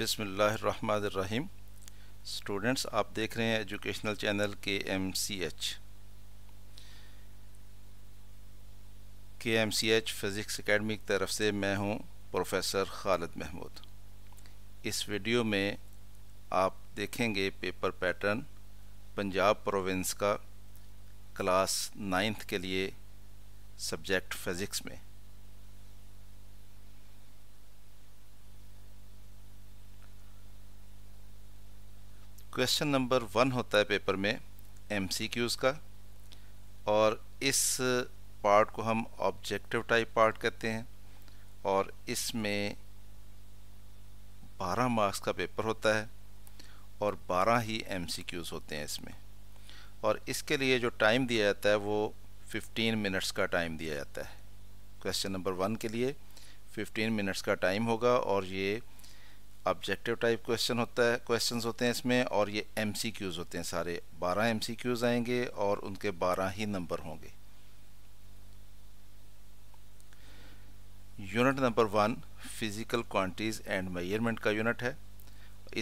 बिसमीम स्टूडेंट्स आप देख रहे हैं educational channel K M C H K M C H physics academy की तरफ से मैं हूं प्रोफेसर खालिद महमूद इस वीडियो में आप देखेंगे पेपर पैटर्न पंजाब प्रोविंस का क्लास नाइन्थ के लिए सब्जेक्ट फिज़िक्स में क्वेश्चन नंबर वन होता है पेपर में एम का और इस पार्ट को हम ऑब्जेक्टिव टाइप पार्ट कहते हैं और इसमें 12 मार्क्स का पेपर होता है और 12 ही एम होते हैं इसमें और इसके लिए जो टाइम दिया जाता है वो 15 मिनट्स का टाइम दिया जाता है क्वेश्चन नंबर वन के लिए 15 मिनट्स का टाइम होगा और ये ऑब्जेक्टिव टाइप क्वेश्चन होता है क्वेश्चंस होते हैं इसमें और ये एमसीक्यूज होते हैं सारे 12 एमसीक्यूज आएंगे और उनके 12 ही नंबर होंगे unit number one physical quantities and measurement का यूनिट है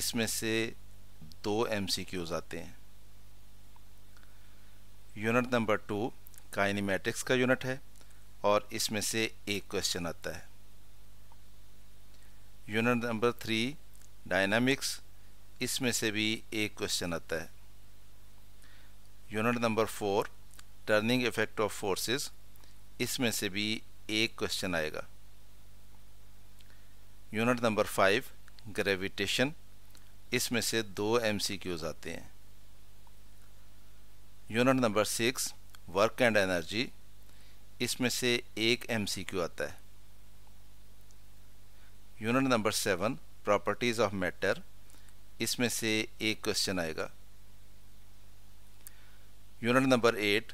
इसमें से दो एमसीक्यूज आते हैं यूनिट नंबर टू काइनीमेटिक्स का यूनिट है और इसमें से एक क्वेश्चन आता है यूनिट नंबर थ्री डायनामिक्स इसमें से भी एक क्वेश्चन आता है unit number four turning effect of forces इसमें से भी एक क्वेश्चन आएगा यूनिट नंबर फाइव ग्रेविटेशन इसमें से दो एम आते हैं unit number six work and energy इसमें से एक एम आता है unit number seven properties of matter इसमें से एक क्वेश्चन आएगा unit number eight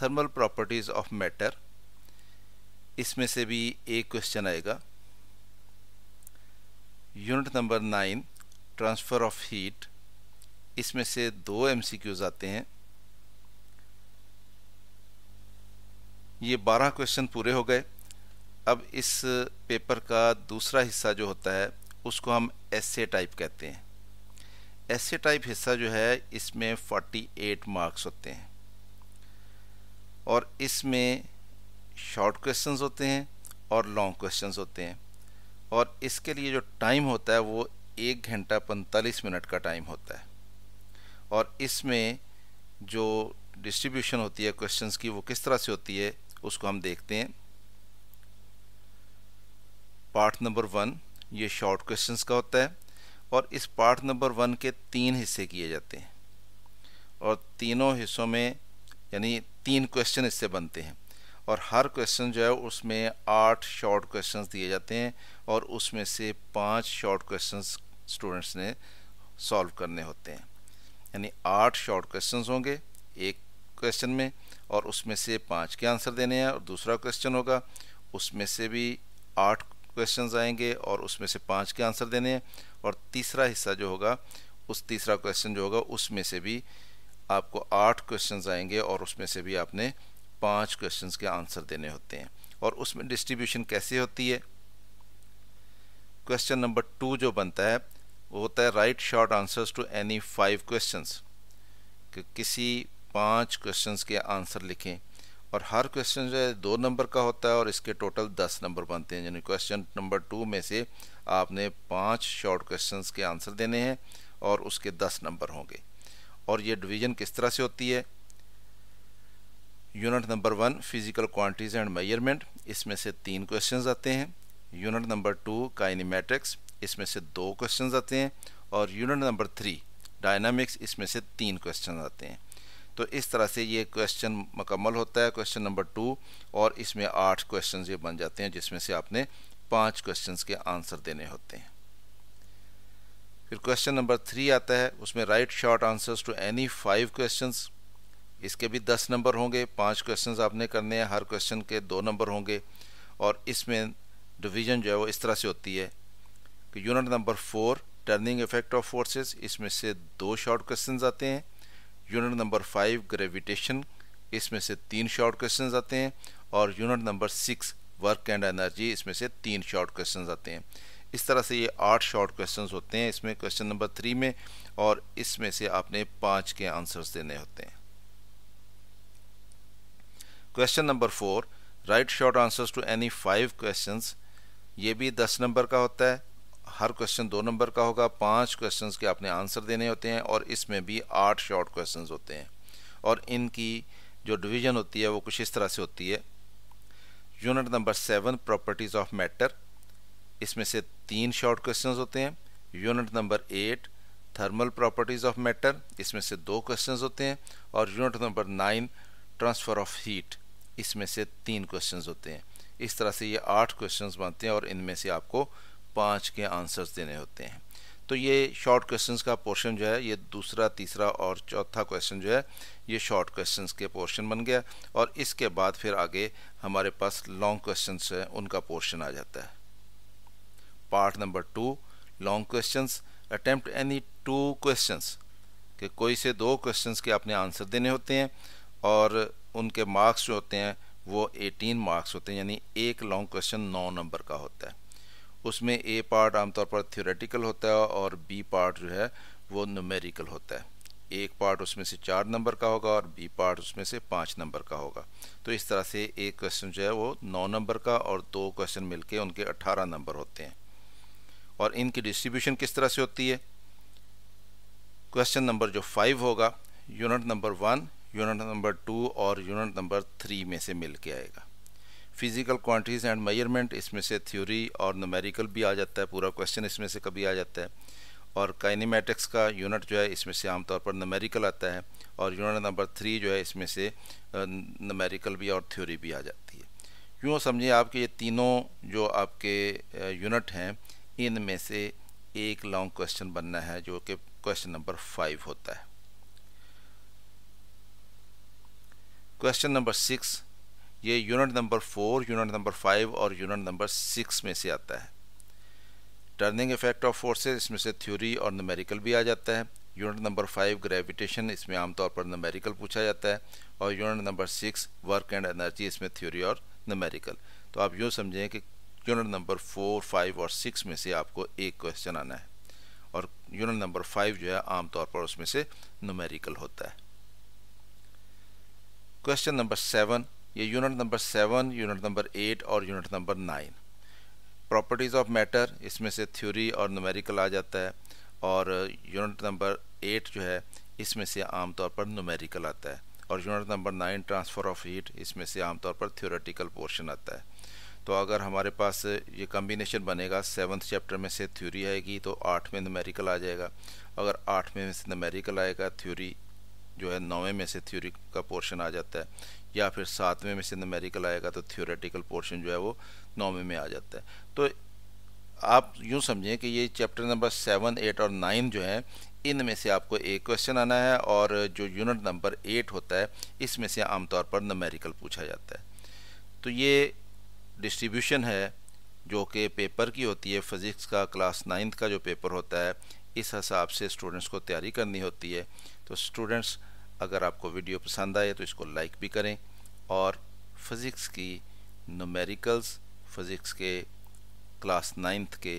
thermal properties of matter इसमें से भी एक क्वेश्चन आएगा unit number nine transfer of heat इसमें से दो एम आते हैं ये बारह क्वेश्चन पूरे हो गए अब इस पेपर का दूसरा हिस्सा जो होता है उसको हम एसे टाइप कहते हैं एसे टाइप हिस्सा जो है इसमें 48 मार्क्स होते हैं और इसमें शॉर्ट क्वेश्चंस होते हैं और लॉन्ग क्वेश्चंस होते हैं और इसके लिए जो टाइम होता है वो एक घंटा पैंतालीस मिनट का टाइम होता है और इसमें जो डिस्ट्रीब्यूशन होती है क्वेश्चंस की वो किस तरह से होती है उसको हम देखते हैं पार्ट नंबर वन ये शॉर्ट क्वेश्चंस का होता है और इस पार्ट नंबर वन के तीन हिस्से किए जाते हैं और तीनों हिस्सों में यानी तीन क्वेश्चन इससे बनते हैं और हर क्वेश्चन जो है उसमें आठ शॉर्ट क्वेश्चन दिए जाते हैं और उसमें से पाँच शॉर्ट क्वेश्चन स्टूडेंट्स ने सॉल्व करने होते हैं यानी आठ शॉर्ट क्वेश्चन होंगे एक क्वेश्चन में और उसमें से पांच के आंसर देने हैं और दूसरा क्वेश्चन होगा उसमें से भी आठ क्वेश्चंस आएंगे और उसमें से पांच के आंसर देने हैं और तीसरा हिस्सा जो होगा उस तीसरा क्वेश्चन जो होगा उसमें से भी आपको आठ क्वेश्चन आएंगे और उसमें से भी आपने पाँच क्वेश्चन के आंसर देने होते हैं और उसमें डिस्ट्रीब्यूशन कैसे होती है क्वेश्चन नंबर टू जो बनता है वो होता है write short answers to any five questions कि किसी पांच क्वेश्चंस के आंसर लिखें और हर क्वेश्चन जो है दो नंबर का होता है और इसके टोटल दस नंबर बनते हैं यानी क्वेश्चन नंबर टू में से आपने पाँच शॉर्ट क्वेश्चन के आंसर देने हैं और उसके दस नंबर होंगे और ये डिवीज़न किस तरह से होती है unit number one physical quantities and measurement इसमें से तीन क्वेश्चन आते हैं यूनिट नंबर टू काइनीमेट्रिक्स इसमें से दो क्वेश्चन आते हैं और यूनिट नंबर थ्री डायनामिक्स इसमें से तीन क्वेश्चन आते हैं तो इस तरह से ये क्वेश्चन मकम्मल होता है क्वेश्चन नंबर टू और इसमें आठ क्वेश्चन ये बन जाते हैं जिसमें से आपने पाँच क्वेश्चन के आंसर देने होते हैं फिर क्वेश्चन नंबर थ्री आता है उसमें write short answers to any five question इसके भी दस नंबर होंगे पांच क्वेश्चन आपने करने हैं हर क्वेश्चन के दो नंबर होंगे और इसमें डिवीजन जो है वो इस तरह से होती है कि unit number four turning effect of forces इसमें से दो शॉर्ट क्वेश्चन आते हैं यूनिट नंबर फाइव ग्रेविटेशन इसमें से तीन शॉर्ट क्वेश्चन आते हैं और unit number six work and energy इसमें से तीन शॉर्ट क्वेश्चन आते हैं इस तरह से ये आठ शॉर्ट क्वेश्चन होते हैं इसमें क्वेश्चन नंबर थ्री में और इसमें से आपने पाँच के आंसर्स देने होते हैं question number four write short answers to any five question ये भी दस नंबर का होता है हर क्वेश्चन दो नंबर का होगा पांच क्वेश्चंस के आपने आंसर देने होते हैं और इसमें भी आठ शॉर्ट क्वेश्चंस होते हैं और इनकी जो डिवीजन होती है वो कुछ इस तरह से होती है unit number seven properties of matter इसमें से तीन शॉर्ट क्वेश्चन होते हैं unit number eight thermal properties of matter इसमें से दो क्वेश्चन होते हैं और unit number nine transfer of heat इसमें से तीन क्वेश्चंस होते हैं इस तरह से ये आठ क्वेश्चंस बनते हैं और इनमें से आपको पाँच के आंसर्स देने होते हैं तो ये शॉर्ट क्वेश्चंस का पोर्शन जो है ये दूसरा तीसरा और चौथा क्वेश्चन जो है ये शॉर्ट क्वेश्चंस के पोर्शन बन गया और इसके बाद फिर आगे हमारे पास लॉन्ग क्वेश्चंस है उनका पोर्शन आ जाता है part number two long questions attempt any two questions कि कोई से दो क्वेश्चंस के आपने आंसर देने होते हैं और उनके मार्क्स जो होते हैं वो 18 मार्क्स होते हैं यानी एक लॉन्ग क्वेश्चन नौ नंबर का होता है उसमें ए पार्ट आमतौर पर थियोरेटिकल होता है और बी पार्ट जो है वो नुमेरिकल होता है एक पार्ट उसमें से चार नंबर का होगा और बी पार्ट उसमें से पाँच नंबर का होगा तो इस तरह से एक क्वेश्चन जो है वो नौ नंबर का और दो क्वेश्चन मिलके उनके अट्ठारह नंबर होते हैं और इनकी डिस्ट्रीब्यूशन किस तरह से होती है क्वेश्चन नंबर जो फाइव होगा unit number one unit number two और यूनिट नंबर थ्री में से मिल के आएगा फिज़िकल क्वान्टिटीज़ एंड मेजरमेंट इसमें से थ्योरी और नमेरिकल भी आ जाता है पूरा क्वेश्चन इसमें से कभी आ जाता है और काइनीमेटिक्स का यूनिट जो है इसमें से आमतौर पर नमेरिकल आता है और यूनिट नंबर थ्री जो है इसमें से नमेरिकल भी और थ्योरी भी आ जाती है यूँ समझिए आपके ये तीनों जो आपके यूनिट हैं इन में से एक लॉन्ग क्वेश्चन बनना है जो कि क्वेश्चन नंबर फाइव होता है क्वेश्चन नंबर सिक्स ये unit number four unit number five और यूनिट नंबर सिक्स में से आता है टर्निंग इफेक्ट ऑफ फोर्सेस इसमें से थ्योरी और नमेरिकल भी आ जाता है यूनिट नंबर फाइव ग्रेविटेशन इसमें आमतौर पर नमेरिकल पूछा जाता है और unit number six work and energy इसमें थ्योरी और नमेरिकल तो आप यूँ समझें कि यूनिट नंबर फोर फाइव और सिक्स में से आपको एक क्वेश्चन आना है और यूनिट नंबर फाइव जो है आमतौर पर उसमें से नमेरिकल होता है क्वेश्चन नंबर सेवन ये unit number seven unit number eight और unit number nine properties of matter इसमें से थ्योरी और न्यूमेरिकल आ जाता है और यूनिट नंबर एट जो है इसमें से आमतौर पर न्यूमेरिकल आता है और unit number nine transfer of heat इसमें से आमतौर पर थ्योरेटिकल पोर्शन आता है तो अगर हमारे पास ये कम्बिनेशन बनेगा सेवन्थ चैप्टर में से थ्योरी आएगी तो आठ में नमेरिकल आ जाएगा अगर आठ में से नमेरिकल आएगा थ्योरी जो है नौवें में से थ्योरी का पोर्शन आ जाता है या फिर सातवें में से नमेरिकल आएगा तो थियोरेटिकल पोर्शन जो है वो नौवें में आ जाता है तो आप यूँ समझें कि ये चैप्टर नंबर सेवन एट और नाइन जो है इनमें से आपको एक क्वेश्चन आना है और जो यूनिट नंबर एट होता है इसमें से आमतौर पर नमेरिकल पूछा जाता है तो ये डिस्ट्रीब्यूशन है जो कि पेपर की होती है फिज़िक्स का क्लास नाइन्थ का जो पेपर होता है इस हिसाब से स्टूडेंट्स को तैयारी करनी होती है तो स्टूडेंट्स अगर आपको वीडियो पसंद आए तो इसको लाइक भी करें और फिज़िक्स की नोमेरिकल्स फिज़िक्स के क्लास नाइन्थ के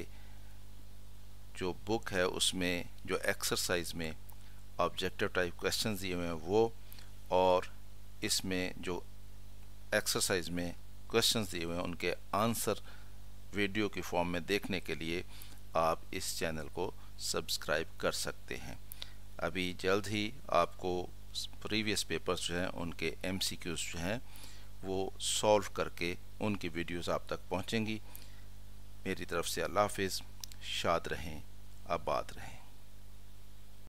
जो बुक है उसमें जो एक्सरसाइज में ऑब्जेक्टिव टाइप क्वेश्चन दिए हुए हैं वो और इसमें जो एक्सरसाइज में क्वेश्चन दिए हुए हैं उनके आंसर वीडियो की फॉर्म में देखने के लिए आप इस चैनल को सब्सक्राइब कर सकते हैं अभी जल्द ही आपको प्रीवियस पेपर्स जो हैं उनके एम जो हैं वो सॉल्व करके उनकी वीडियोस आप तक पहुंचेंगी मेरी तरफ से अल्लाह हाफिज़ शाद रहें आबाद रहें